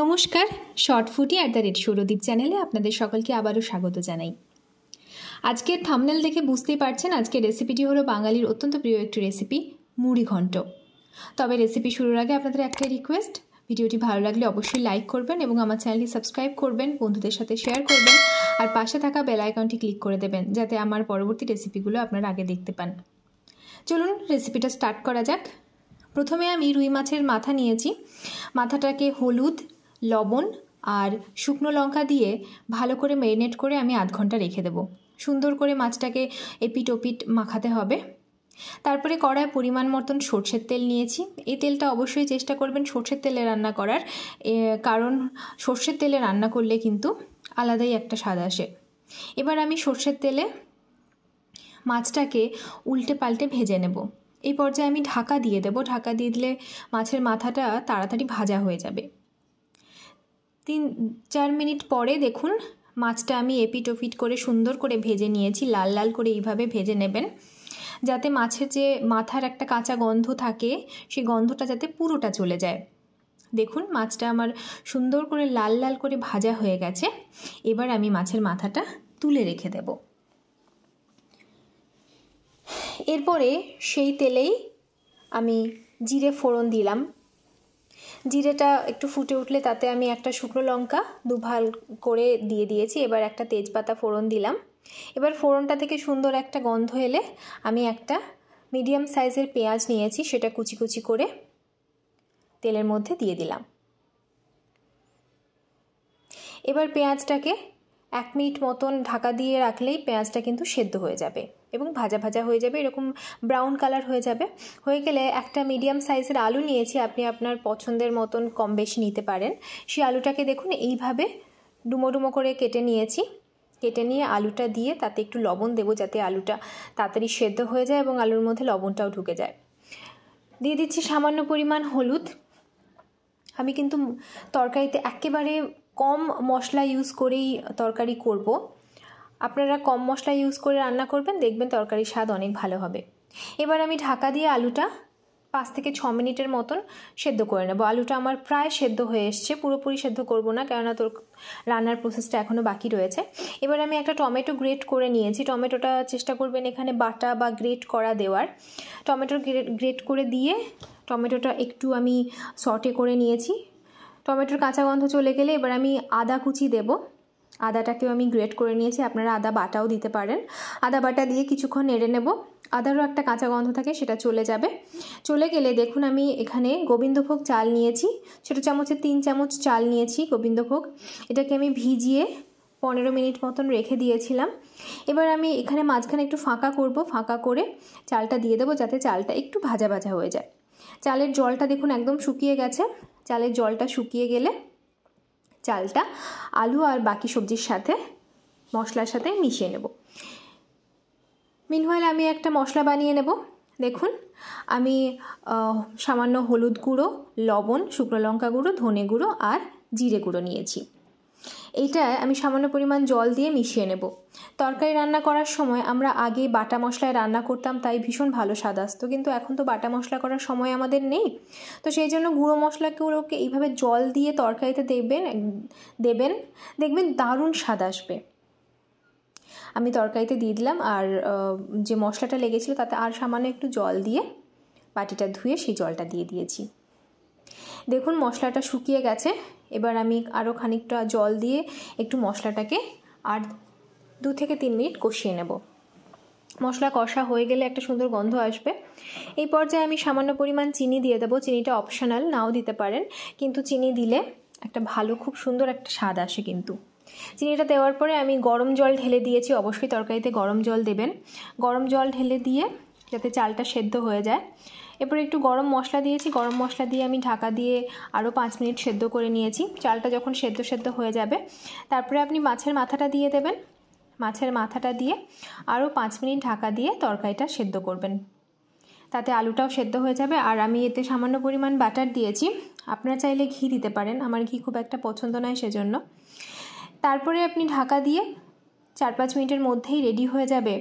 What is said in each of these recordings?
নমস্কার শর্ট ফুটি at the rate Sourodip চ্যানেলে আপনাদের সকলকে আবারও স্বাগত জানাই আজকের থামনেল দেখে বুঝতেই পারছেন আজকের রেসিপিটি হলো বাঙালির অত্যন্ত প্রিয় একটি রেসিপি মুড়ি ঘণ্ট তবে রেসিপি শুরুর আগে আপনাদের একটাই রিকোয়েস্ট ভিডিওটি ভালো লাগলে অবশ্যই লাইক করবেন এবং আমার চ্যানেলটি সাবস্ক্রাইব করবেন বন্ধুদের সাথে শেয়ার করবেন আর পাশে থাকা বেল আইকনটি ক্লিক করে দেবেন যাতে আমার পরবর্তী রেসিপিগুলো আপনারা আগে দেখতে পান চলুন রেসিপিটা স্টার্ট করা যাক প্রথমে আমি রুই মাছের মাথা নিয়েছি মাথাটাকে হলুদ লবণ আর শুকনো লঙ্কা দিয়ে ভালো করে ম্যারিনেট করে আমি আধ ঘন্টা রেখে দেবো সুন্দর করে মাছটাকে এপিট ওপিট মাখাতে হবে তারপরে কড়ায় পরিমাণ মতন সর্ষের তেল নিয়েছি এই তেলটা অবশ্যই চেষ্টা করবেন সর্ষের তেলে রান্না করার কারণ সর্ষের তেলে রান্না করলে কিন্তু আলাদাই একটা স্বাদ আসে এবার আমি সর্ষের তেলে মাছটাকে উল্টে পাল্টে ভেজে নেব এই পর্যায়ে আমি ঢাকা দিয়ে দেবো ঢাকা দিয়ে দিলে মাছের মাথাটা তাড়াতাড়ি ভাজা হয়ে যাবে তিন চার মিনিট পরে দেখুন মাছটা আমি এপিট ওপিট করে সুন্দর করে ভেজে নিয়েছি লাল লাল করে এইভাবে ভেজে নেবেন যাতে মাছের যে মাথার একটা কাঁচা গন্ধ থাকে সেই গন্ধটা যাতে পুরোটা চলে যায় দেখুন মাছটা আমার সুন্দর করে লাল লাল করে ভাজা হয়ে গেছে এবার আমি মাছের মাথাটা তুলে রেখে দেব এরপরে সেই তেলেই আমি জিরে ফোড়ন দিলাম জিরেটা একটু ফুটে উঠলে তাতে আমি একটা শুকনো লঙ্কা দুভাল করে দিয়ে দিয়েছি এবার একটা তেজপাতা ফোড়ন দিলাম এবার ফোড়নটা থেকে সুন্দর একটা গন্ধ এলে আমি একটা মিডিয়াম সাইজের পেঁয়াজ নিয়েছি সেটা কুচি কুচি করে তেলের মধ্যে দিয়ে দিলাম এবার পেঁয়াজটাকে এক মিনিট মতন ঢাকা দিয়ে রাখলেই পেঁয়াজটা কিন্তু সেদ্ধ হয়ে যাবে এবং ভাজা ভাজা হয়ে যাবে এরকম ব্রাউন কালার হয়ে যাবে হয়ে গেলে একটা মিডিয়াম সাইজের আলু নিয়েছি আপনি আপনার পছন্দের মতন কম বেশি নিতে পারেন সেই আলুটাকে দেখুন এইভাবে ডুমো ডুমো করে কেটে নিয়েছি কেটে নিয়ে আলুটা দিয়ে তাতে একটু লবণ দেবো যাতে আলুটা তাড়াতাড়ি সেদ্ধ হয়ে যায় এবং আলুর মধ্যে লবণটাও ঢুকে যায় দিয়ে দিচ্ছি সামান্য পরিমাণ হলুদ আমি কিন্তু তরকারিতে একেবারে কম মশলা ইউজ করেই তরকারি করব আপনারা কম মশলা ইউজ করে রান্না করবেন দেখবেন তরকারির স্বাদ অনেক ভালো হবে এবার আমি ঢাকা দিয়ে আলুটা পাঁচ থেকে ছ মিনিটের মতন সেদ্ধ করে নেবো আলুটা আমার প্রায় সেদ্ধ হয়ে এসছে পুরোপুরি সেদ্ধ করব না কেননা তোর রান্নার প্রসেসটা এখনও বাকি রয়েছে এবার আমি একটা টমেটো গ্রেট করে নিয়েছি টমেটোটা চেষ্টা করবেন এখানে বাটা বা গ্রেট করা দেওয়ার টমেটো গ্রেট করে দিয়ে টমেটোটা একটু আমি সটে করে নিয়েছি টমেটোর কাঁচা গন্ধ চলে গেলে এবার আমি আদা কুচি দেবো আদাটাকেও আমি গ্রেট করে নিয়েছি আপনারা আদা বাটাও দিতে পারেন আদা বাটা দিয়ে কিছুক্ষণ নেড়ে নেব আদারও একটা কাঁচা গন্ধ থাকে সেটা চলে যাবে চলে গেলে দেখুন আমি এখানে গোবিন্দভোগ চাল নিয়েছি ছোট চামচে তিন চামচ চাল নিয়েছি গোবিন্দভোগ এটাকে আমি ভিজিয়ে পনেরো মিনিট মতন রেখে দিয়েছিলাম এবার আমি এখানে মাঝখানে একটু ফাঁকা করব ফাঁকা করে চালটা দিয়ে দেবো যাতে চালটা একটু ভাজা ভাজা হয়ে যায় চালের জলটা দেখুন একদম শুকিয়ে গেছে চালের জলটা শুকিয়ে গেলে চালটা আলু আর বাকি সবজির সাথে মশলার সাথে মিশিয়ে নেব মিনওয়াইল আমি একটা মশলা বানিয়ে নেব দেখুন আমি সামান্য হলুদ গুঁড়ো লবণ শুকনো লঙ্কা গুঁড়ো ধনে গুঁড়ো আর জিরে গুঁড়ো নিয়েছি এইটায় আমি সামান্য পরিমাণ জল দিয়ে মিশিয়ে নেব তরকারি রান্না করার সময় আমরা আগে বাটা মশলায় রান্না করতাম তাই ভীষণ ভালো স্বাদ আসতো কিন্তু এখন তো বাটা মশলা করার সময় আমাদের নেই তো সেই জন্য গুঁড়ো মশলাগুলোকে এইভাবে জল দিয়ে তরকারিতে দেবেন দেবেন দেখবেন দারুণ স্বাদ আসবে আমি তরকারিতে দিয়ে দিলাম আর যে মশলাটা লেগেছিলো তাতে আর সামান্য একটু জল দিয়ে বাটিটা ধুয়ে সেই জলটা দিয়ে দিয়েছি দেখুন মশলাটা শুকিয়ে গেছে এবার আমি আরও খানিকটা জল দিয়ে একটু মশলাটাকে আর দু থেকে তিন মিনিট কষিয়ে নেব মশলা কষা হয়ে গেলে একটা সুন্দর গন্ধ আসবে এই পর্যায়ে আমি সামান্য পরিমাণ চিনি দিয়ে দেবো চিনিটা অপশানাল নাও দিতে পারেন কিন্তু চিনি দিলে একটা ভালো খুব সুন্দর একটা স্বাদ আসে কিন্তু চিনিটা দেওয়ার পরে আমি গরম জল ঢেলে দিয়েছি অবশ্যই তরকারিতে গরম জল দেবেন গরম জল ঢেলে দিয়ে যাতে চালটা সেদ্ধ হয়ে যায় এরপর একটু গরম মশলা দিয়েছি গরম মশলা দিয়ে আমি ঢাকা দিয়ে আরও পাঁচ মিনিট সেদ্ধ করে নিয়েছি চালটা যখন সেদ্ধ সেদ্ধ হয়ে যাবে তারপরে আপনি মাছের মাথাটা দিয়ে দেবেন মাছের মাথাটা দিয়ে আরও পাঁচ মিনিট ঢাকা দিয়ে তরকারিটা সেদ্ধ করবেন তাতে আলুটাও সেদ্ধ হয়ে যাবে আর আমি এতে সামান্য পরিমাণ বাটার দিয়েছি আপনারা চাইলে ঘি দিতে পারেন আমার ঘি খুব একটা পছন্দ নয় সেজন্য তারপরে আপনি ঢাকা দিয়ে চার পাঁচ মিনিটের মধ্যেই রেডি হয়ে যাবে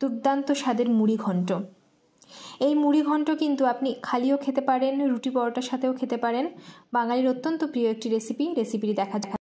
দুর্দান্ত স্বাদের মুড়ি ঘন্ট এই মুড়ি ঘন্ট কিন্তু আপনি খালিও খেতে পারেন রুটি পরোটার সাথেও খেতে পারেন বাঙালির অত্যন্ত প্রিয় একটি রেসিপি রেসিপিটি দেখা যায়